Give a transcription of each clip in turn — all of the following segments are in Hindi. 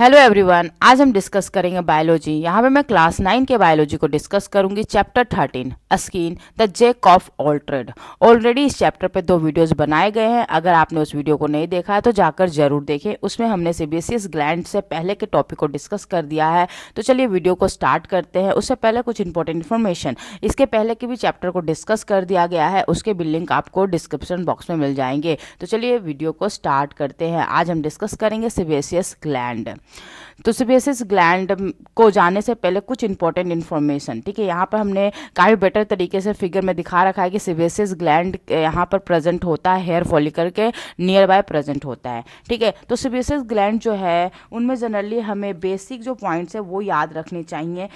हेलो एवरीवन आज हम डिस्कस करेंगे बायोलॉजी यहाँ पे मैं क्लास नाइन के बायोलॉजी को डिस्कस करूंगी chapter thirteen skin the jake of ऑल्ट्रेड ऑलरेडी इस चैप्टर पे दो वीडियोस बनाए गए हैं अगर आपने उस वीडियो को नहीं देखा है तो जाकर जरूर देखें उसमें हमने सीबीएसईएस ग्लैंड से पहले के टॉपिक को डिस्कस कर दिया है तो चलिए वीडियो को स्टार्ट करते हैं उससे पहले कुछ इंपॉर्टेंट इन्फॉर्मेशन इसके पहले के भी चैप्टर को डिस्कस कर दिया गया है उसके भी लिंक आपको डिस्क्रिप्शन बॉक्स में मिल जाएंगे तो चलिए वीडियो को स्टार्ट करते हैं आज हम डिस्कस करेंगे सीबीएसईएस ग्लैंड तो सीबीएसएस ग्लैंड को जाने से पहले कुछ इंपॉर्टेंट इन्फॉर्मेशन ठीक है यहाँ पर हमने काफ़ी बेटर तरीके से फिगर में दिखा रखा है कि सीबीएसएस ग्लैंड यहाँ पर प्रेजेंट होता है हेयर फॉलिकर के नियर बाय प्रेजेंट होता है ठीक है तो सीबीएसएस ग्लैंड जो है उनमें जनरली हमें बेसिक जो पॉइंट्स है वो याद रखने चाहिए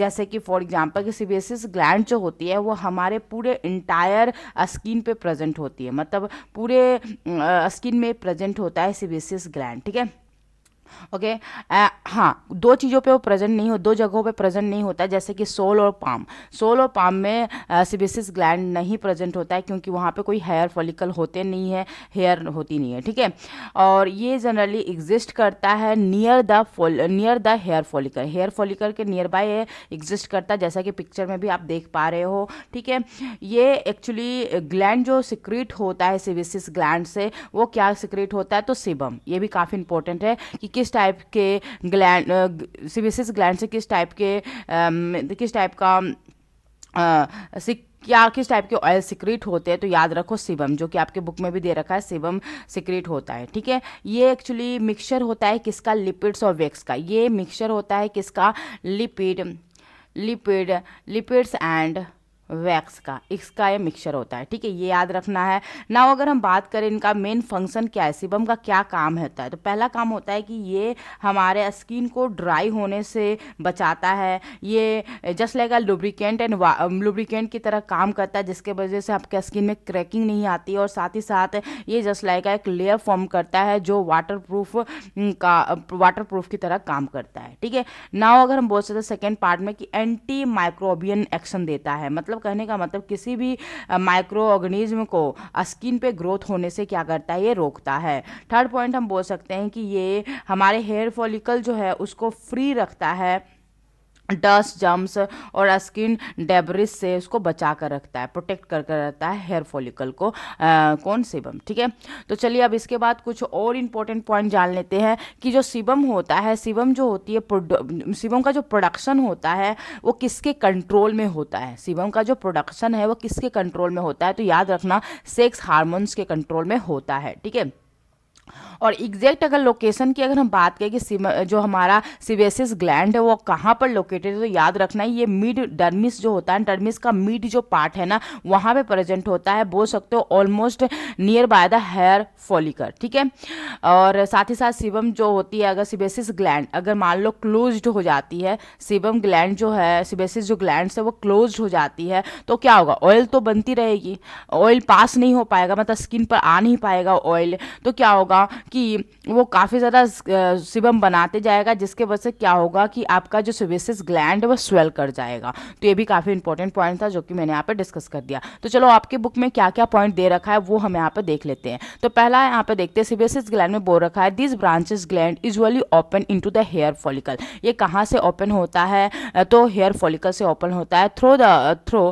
जैसे कि फॉर एग्जाम्पल कि सीबीएसएस ग्लैंड जो होती है वो हमारे पूरे इंटायर स्किन पर प्रजेंट होती है मतलब पूरे स्किन में प्रजेंट होता है सीबीएसएस ग्लैंड ठीक है ओके हाँ दो चीज़ों पे वो प्रेजेंट नहीं हो दो जगहों पे प्रेजेंट नहीं होता है जैसे कि सोल और पाम सोल और पाम में सिबिसिस ग्लैंड नहीं प्रेजेंट होता है क्योंकि वहाँ पे कोई हेयर फॉलिकल होते नहीं है हेयर होती नहीं है ठीक है और ये जनरली एग्जिस्ट करता है near the fall near the hair follicle hair follicle के नियर बाय एग्जिस्ट करता है जैसा कि पिक्चर में भी आप देख पा रहे हो ठीक है ये एक्चुअली ग्लैंड जो सिक्रीट होता है सिबिसिस ग्लैंड से वो क्या सिक्रीट होता है तो सिबम ये भी काफ़ी इंपॉर्टेंट है कि किस किस टाइप के ग्लैंड सिविसिस ग्लैंड से किस टाइप के किस टाइप का सिक क्या किस टाइप के ऑयल सिक्रीट होते हैं तो याद रखो सिबम जो कि आपके बुक में भी दे रखा है सिबम सिक्रीट होता है ठीक है ये एक्चुअली मिक्सचर होता है किसका लिपिड्स और वेक्स का ये मिक्सचर होता है किसका lipid lipid lipids and wax का इसका ये मिक्सचर होता है ठीक है ये याद रखना है ना अगर हम बात करें इनका मेन फंक्शन क्या है सिबम का क्या काम होता है तो पहला काम होता है कि ये हमारे स्किन को ड्राई होने से बचाता है ये just like lubricant and lubricant की तरह काम करता है जिसके वजह से आपके स्किन में क्रैकिंग नहीं आती और साथ ही साथ ये जस्ट लाइक एक लेयर फॉर्म करता है जो वाटर प्रूफ का वाटर प्रूफ की तरह काम करता है ठीक है नाव अगर हम बोल सकते हैं सेकेंड पार्ट में कि एंटी माइक्रोबियन एक्शन देता है मतलब कहने का मतलब किसी भी माइक्रो ऑर्गेनिज्म को स्किन पे ग्रोथ होने से क्या करता है ये रोकता है थर्ड पॉइंट हम बोल सकते हैं कि ये हमारे हेयर फॉलिकल जो है उसको फ्री रखता है डस्ट जम्स और स्किन डेबरिस से उसको बचा कर रखता है प्रोटेक्ट कर कर रहता है हेयर फॉलिकल को आ, कौन सीबम ठीक है तो चलिए अब इसके बाद कुछ और इम्पोर्टेंट पॉइंट जान लेते हैं कि जो सीबम होता है सीबम जो होती है सीबम का जो प्रोडक्शन होता है वो किसके कंट्रोल में होता है सीबम का जो प्रोडक्शन है वो किसके कंट्रोल में होता है तो याद रखना सेक्स हारमोन्स के कंट्रोल में होता है ठीक है और एग्जैक्ट अगर लोकेशन की अगर हम बात करें कि जो हमारा सिवेसिस ग्लैंड है वो कहाँ पर लोकेटेड है तो याद रखना है ये मिड डर्मिस जो होता है डर्मिस का मिड जो पार्ट है ना वहाँ पे प्रेजेंट होता है बोल सकते हो almost near by the hair follicle ठीक है और साथ ही साथ सिबम जो होती है अगर सिबेसिस ग्लैंड अगर मान लो क्लोज हो जाती है सिबम ग्लैंड जो है सिबेसिस जो ग्लैंड है वो क्लोज हो जाती है तो क्या होगा ऑयल तो बनती रहेगी ऑयल पास नहीं हो पाएगा मतलब स्किन पर आ नहीं पाएगा ऑयल तो क्या होगा कि वो काफ़ी ज़्यादा सिबम बनाते जाएगा जिसके वजह से क्या होगा कि आपका जो सिविसिस ग्लैंड है वो स्वेल कर जाएगा तो ये भी काफ़ी इंपॉर्टेंट पॉइंट था जो कि मैंने यहाँ पर डिस्कस कर दिया तो चलो आपके बुक में क्या क्या पॉइंट दे रखा है वो हम यहाँ पर देख लेते हैं तो पहला यहाँ पर देखते हैं सिविसिस ग्लैंड में बोल रखा है this branches gland usually open in the hair follicle ये कहाँ से ओपन होता है तो हेयर फॉलिकल से ओपन होता है through the through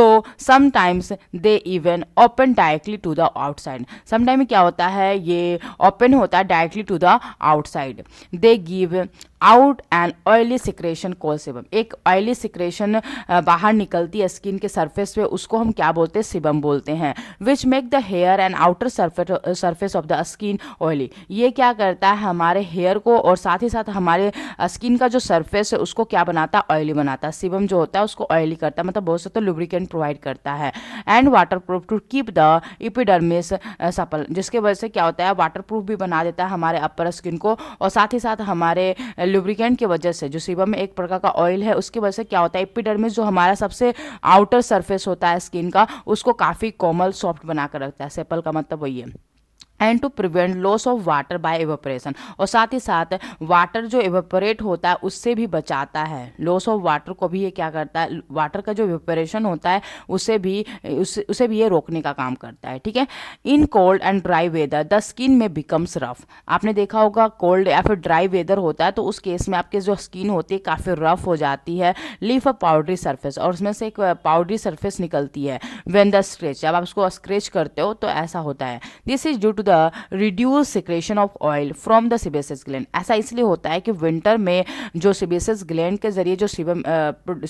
though sometimes they even open directly to the outside sometime क्या होता है ये ये ओपन होता है directly to the outside they give out and oily secretion call sebum एक ऑयली सिक्रेशन बाहर निकलती है स्किन के सरफेस पे उसको हम क्या बोलते हैं सिबम बोलते हैं which make the hair and outer surface of the skin oily ये क्या करता है हमारे हेयर को और साथ ही साथ हमारे स्किन का जो सरफेस है उसको क्या बनाता है ऑयली बनाता है सिबम जो होता है उसको ऑयली करता है मतलब बहुत सारे तो लुब्रिकेंट प्रोवाइड करता है and waterproof to keep the epidermis supple जिसके वजह से क्या होता है वाटर प्रूफ भी बना देता है हमारे अपर स्किन को और साथ ही साथ हमारे लुब्रिकेंट की वजह से जो सीबम में एक प्रकार का ऑयल है उसकी वजह से क्या होता है एपिडर्मिस जो हमारा सबसे आउटर सरफेस होता है स्किन का उसको काफ़ी कोमल सॉफ्ट बनाकर रखता है सेपल का मतलब वही है and to prevent loss of water by evaporation और साथ ही साथ वाटर जो एवोपरेट होता है उससे भी बचाता है लॉस ऑफ वाटर को भी ये क्या करता है वाटर का जो एवोपरेशन होता है उसे भी उस, उसे भी ये रोकने का काम करता है ठीक है in cold and dry weather the skin में बिकम्स रफ आपने देखा होगा कोल्ड या फिर ड्राई वेदर होता है तो उस केस में आपकी जो स्किन होती है काफ़ी रफ हो जाती है लीफ अ पाउडरी सर्फेस और उसमें से एक पाउडरी सर्फेस निकलती है वेन द स्क्रेच जब आप उसको स्क्रेच करते हो तो ऐसा होता है this is due to the reduce secretion of oil from the sebaceous gland ऐसा इसलिए होता है कि विंटर में जो सीबेसिस ग्लैंड के जरिए जो सीबम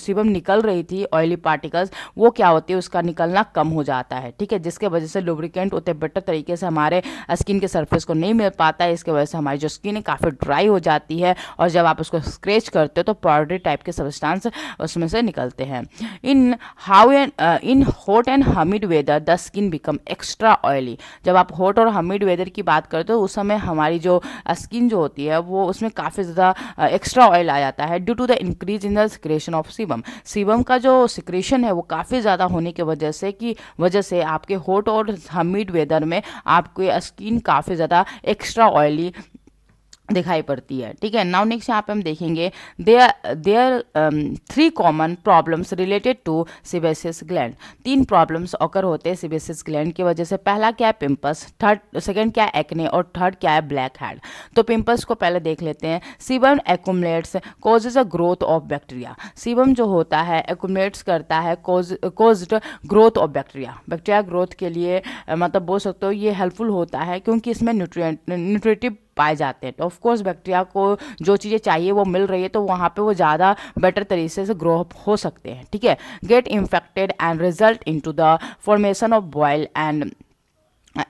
सीबम निकल रही थी ऑयली पार्टिकल्स वो क्या होती है उसका निकलना कम हो जाता है ठीक है जिसके वजह से लुब्रिकेंट उतने बेटर तरीके से हमारे स्किन के सर्फेस को नहीं मिल पाता है इसके वजह से हमारी जो स्किन है काफ़ी ड्राई हो जाती है और जब आप उसको स्क्रेच करते हो तो पाउडरी टाइप के सबस्टांस उसमें से निकलते हैं in how and in hot and humid weather the skin become extra oily जब आप हॉट और मिड वेदर की बात करें तो उस समय हमारी जो स्किन जो होती है वो उसमें काफ़ी ज़्यादा एक्स्ट्रा ऑयल आ जाता है due to the increase in the secretion of sebum sebum का जो सिक्रेशन है वो काफ़ी ज़्यादा होने की वजह से की वजह से आपके हॉट और मिड वेदर में आपकी स्किन काफ़ी ज़्यादा एक्स्ट्रा ऑयली दिखाई पड़ती है ठीक है नाउ नेक्स्ट यहाँ पे हम देखेंगे there there three common problems related to sebaceous gland तीन प्रॉब्लम्स ऑकर होते हैं सिबेसिस ग्लैंड की वजह से पहला क्या है पिम्पल्स थर्ड सेकेंड क्या है एक्ने और थर्ड क्या है ब्लैक हेड तो पिम्पल्स को पहले देख लेते हैं sebum accumulates causes a growth of bacteria sebum जो होता है एकोमलेट्स करता है cause growth of bacteria bacteria growth के लिए मतलब बोल सकते हो ये हेल्पफुल होता है क्योंकि इसमें न्यूट्रिय न्यूट्रेटिव पाए जाते हैं तो ऑफकोर्स बैक्टीरिया को जो चीज़ें चाहिए वो मिल रही है तो वहाँ पर वो ज़्यादा बेटर तरीके से ग्रो हो सकते हैं ठीक है get infected and result in to the formation of boil and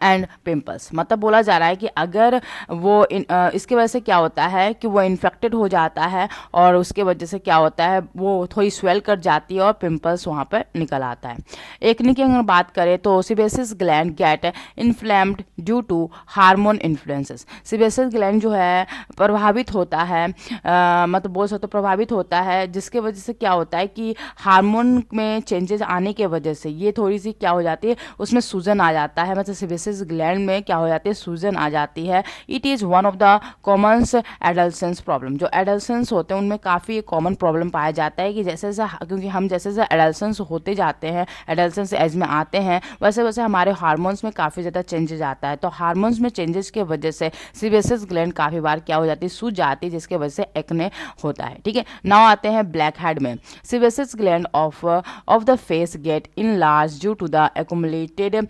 and pimples मतलब बोला जा रहा है कि अगर वो इन, आ, इसके वजह से क्या होता है कि वो इन्फेक्टेड हो जाता है और उसके वजह से क्या होता है वो थोड़ी स्वेल कर जाती है और पिंपल्स वहाँ पर निकल आता है नी की अगर बात करें तो sebaceous gland get inflamed due to hormone influences sebaceous gland जो है प्रभावित होता है आ, मतलब बोल सकते प्रभावित होता है जिसके वजह से क्या होता है कि हारमोन में चेंजेस आने के वजह से ये थोड़ी सी क्या हो जाती है उसमें सूजन आ जाता है मतलब विशेष ग्लैंड में क्या हो जाती है सूजन आ जाती है it is one of the commons adolescence problem जो एडल्सेंस होते हैं उनमें काफ़ी कॉमन प्रॉब्लम पाया जाता है कि जैसे जैसे क्योंकि हम जैसे जैसे एडल्सेंस होते जाते हैं एडल्सेंस एज में आते हैं वैसे वैसे हमारे हारमोन्स में काफ़ी ज़्यादा चेंजेज आता है तो हारमोन्स में चेंजेस की वजह से सीबेसिस ग्लैंड काफ़ी बार क्या हो जाती है सूज जाती है जिसके वजह से एक्ने होता है ठीक है नाव आते हैं ब्लैक हेड में sebaceous gland of of the face get enlarge due to the accumulated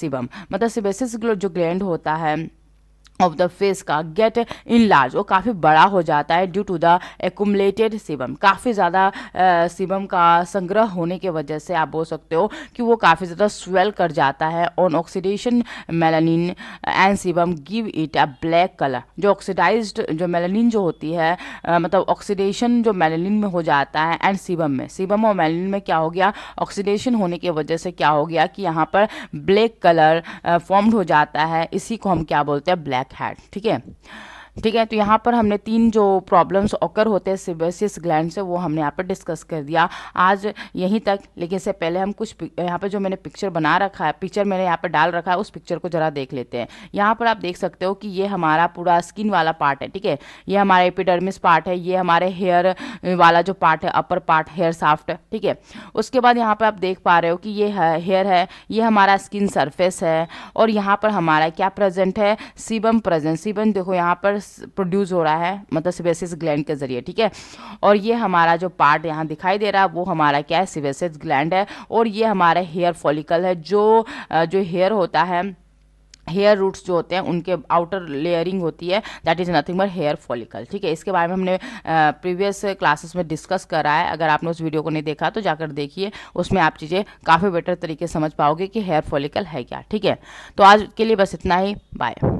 sebum मतलब मतलब सिबेसिस जो ग्लैंड होता है ऑफ द फेस का गेट इन लार्ज वो काफ़ी बड़ा हो जाता है due to the accumulated sebum काफ़ी ज़्यादा सिबम का संग्रह होने की वजह से आप बोल सकते हो कि वो काफ़ी ज़्यादा स्वेल कर जाता है on oxidation melanin and sebum give it a black colour जो ऑक्सीडाइज जो मेलानिन जो होती है आ, मतलब ऑक्सीडेशन जो मेलानिन में हो जाता है एंड सिबम में सिबम और मेलानिन में क्या हो गया ऑक्सीडेशन होने की वजह से क्या हो गया कि यहाँ पर ब्लैक कलर फॉर्म्ड हो जाता है इसी को हम क्या बोलते हैं ब्लैक ब्लैक ठीक है ठीक है तो यहाँ पर हमने तीन जो प्रॉब्लम्स ऑकर होते हैं सिबेसियस ग्लैंड से वो हमने यहाँ पर डिस्कस कर दिया आज यहीं तक लेकिन इससे पहले हम कुछ यहाँ पर जो मैंने पिक्चर बना रखा है पिक्चर मैंने यहाँ पर डाल रखा है उस पिक्चर को ज़रा देख लेते हैं यहाँ पर आप देख सकते हो कि ये हमारा पूरा स्किन वाला पार्ट है ठीक है ये हमारा एपिडर्मिस पार्ट है ये हमारे हेयर वाला जो पार्ट है अपर पार्ट हेयर साफ्ट ठीक है उसके बाद यहाँ पर आप देख पा रहे हो कि ये हेयर है ये हमारा स्किन सरफेस है और यहाँ पर हमारा क्या प्रेजेंट है सीबम प्रेजेंट सीबम देखो यहाँ पर प्रोड्यूस हो रहा है मतलब सिवेसिस ग्लैंड के ज़रिए ठीक है और ये हमारा जो पार्ट यहाँ दिखाई दे रहा है वो हमारा क्या है सिवेसिस ग्लैंड है और ये हमारा हेयर फॉलिकल है जो जो हेयर होता है हेयर रूट्स जो होते हैं उनके आउटर लेयरिंग होती है that is nothing but hair follicle ठीक है इसके बारे में हमने प्रीवियस क्लासेस में डिस्कस करा है अगर आपने उस वीडियो को नहीं देखा तो जाकर देखिए उसमें आप चीज़ें काफ़ी बेटर तरीके समझ पाओगे कि हेयर फॉलिकल है क्या ठीक है तो आज के लिए बस इतना ही बाय